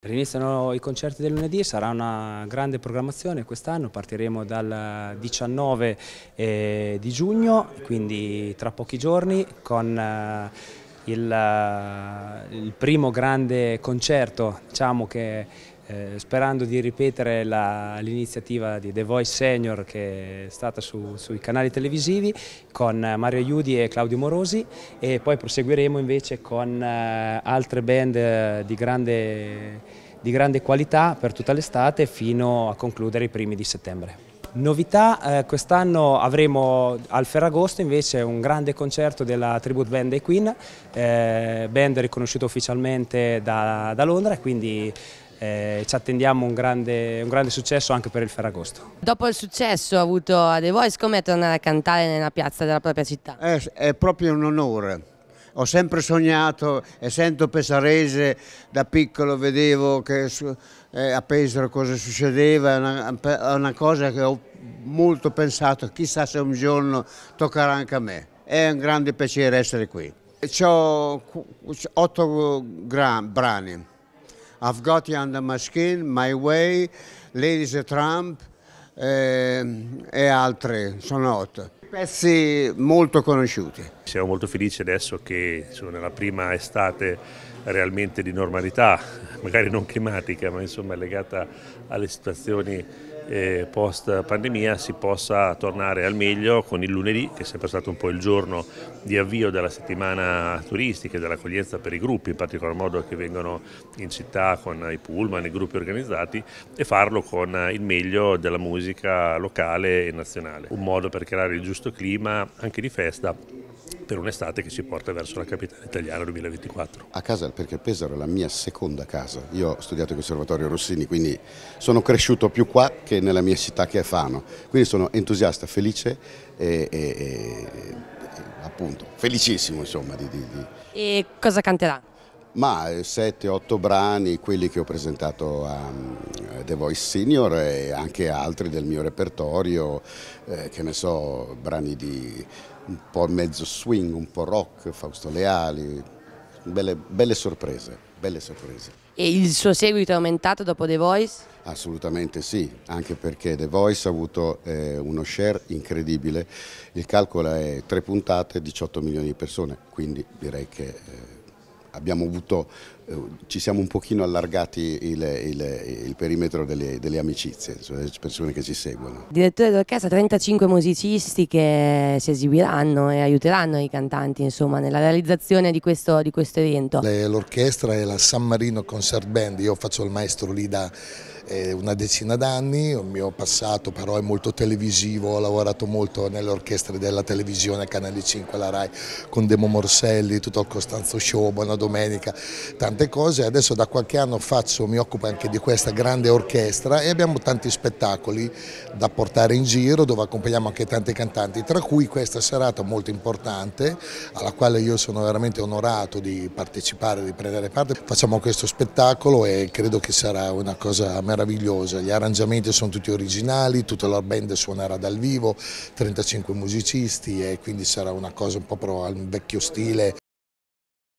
Riniziano i concerti del lunedì, sarà una grande programmazione quest'anno, partiremo dal 19 eh, di giugno, quindi tra pochi giorni con eh, il, eh, il, primo grande concerto diciamo, che eh, sperando di ripetere l'iniziativa di The Voice Senior che è stata su, sui canali televisivi con Mario Iudi e Claudio Morosi e poi proseguiremo invece con eh, altre band eh, di grande, di grande qualità per tutta l'estate fino a concludere i primi di settembre. Novità, eh, quest'anno avremo al Ferragosto invece un grande concerto della tribute band dei Queen, eh, band riconosciuta ufficialmente da, da Londra, quindi eh, ci attendiamo un grande, un grande, successo anche per il Ferragosto. Dopo il successo avuto a The Voice, com'è tornare a cantare nella piazza della propria città? È, eh, è proprio un onore. Ho sempre sognato, essendo pesarese, da piccolo vedevo che eh, a Pesaro cosa succedeva, è una, una cosa che ho molto pensato, chissà se un giorno toccherà anche a me. È un grande piacere essere qui. Ho otto brani I've got you under My skin, my Way, Ladies Trump eh, e altre, sono otto. Pezzi molto conosciuti. Siamo molto felici adesso che insomma, nella prima estate realmente di normalità, magari non climatica, ma insomma legata alle situazioni eh, post pandemia si possa tornare al meglio con il lunedì che è sempre stato un po' il giorno di avvio della settimana turistica e dell'accoglienza per i gruppi, in particolar modo che vengono in città con i pullman, i gruppi organizzati e farlo con il meglio della musica locale e nazionale. Un modo per creare il giusto clima anche di festa per un'estate che ci porta verso la capitale italiana 2024. A casa perché Pesaro è la mia seconda casa, io ho studiato il Conservatorio Rossini quindi sono cresciuto più qua che nella mia città che è Fano, quindi sono entusiasta, felice e, e, e appunto felicissimo insomma di, di, di. E cosa canterà? Ma 7-8 eh, brani, quelli che ho presentato a mm, The Voice Senior e anche altri del mio repertorio, eh, che ne so, brani di un po' mezzo swing, un po' rock, Fausto Leali, belle, belle sorprese belle sorprese. E il suo seguito è aumentato dopo The Voice? Assolutamente sì, anche perché The Voice ha avuto eh, uno share incredibile, il calcolo è tre puntate, 18 milioni di persone, quindi direi che... Eh abbiamo avuto eh, ci siamo un pochino allargati il, il, il perimetro delle, delle, amicizie, cioè le persone che ci seguono. Direttore d'orchestra, 35 musicisti che si esibiranno e aiuteranno i cantanti insomma, nella realizzazione di questo, di questo evento. L'orchestra è la San Marino Concert Band, io faccio il maestro lì da eh, una decina d'anni, il mio passato però è molto televisivo, ho lavorato molto nelle orchestre della televisione, Canale 5, la RAI, con Demo Morselli, tutto il Costanzo Show, Buona Domenica, tanti tante cose, adesso da qualche anno faccio, mi occupo anche di questa grande orchestra e abbiamo tanti spettacoli da portare in giro dove accompagniamo anche tanti cantanti, tra cui questa serata molto importante alla quale io sono veramente onorato di partecipare, di prendere parte. Facciamo questo spettacolo e credo che sarà una cosa meravigliosa, gli arrangiamenti sono tutti originali, tutta la band suonerà dal vivo, 35 musicisti e quindi sarà una cosa un po' al vecchio stile.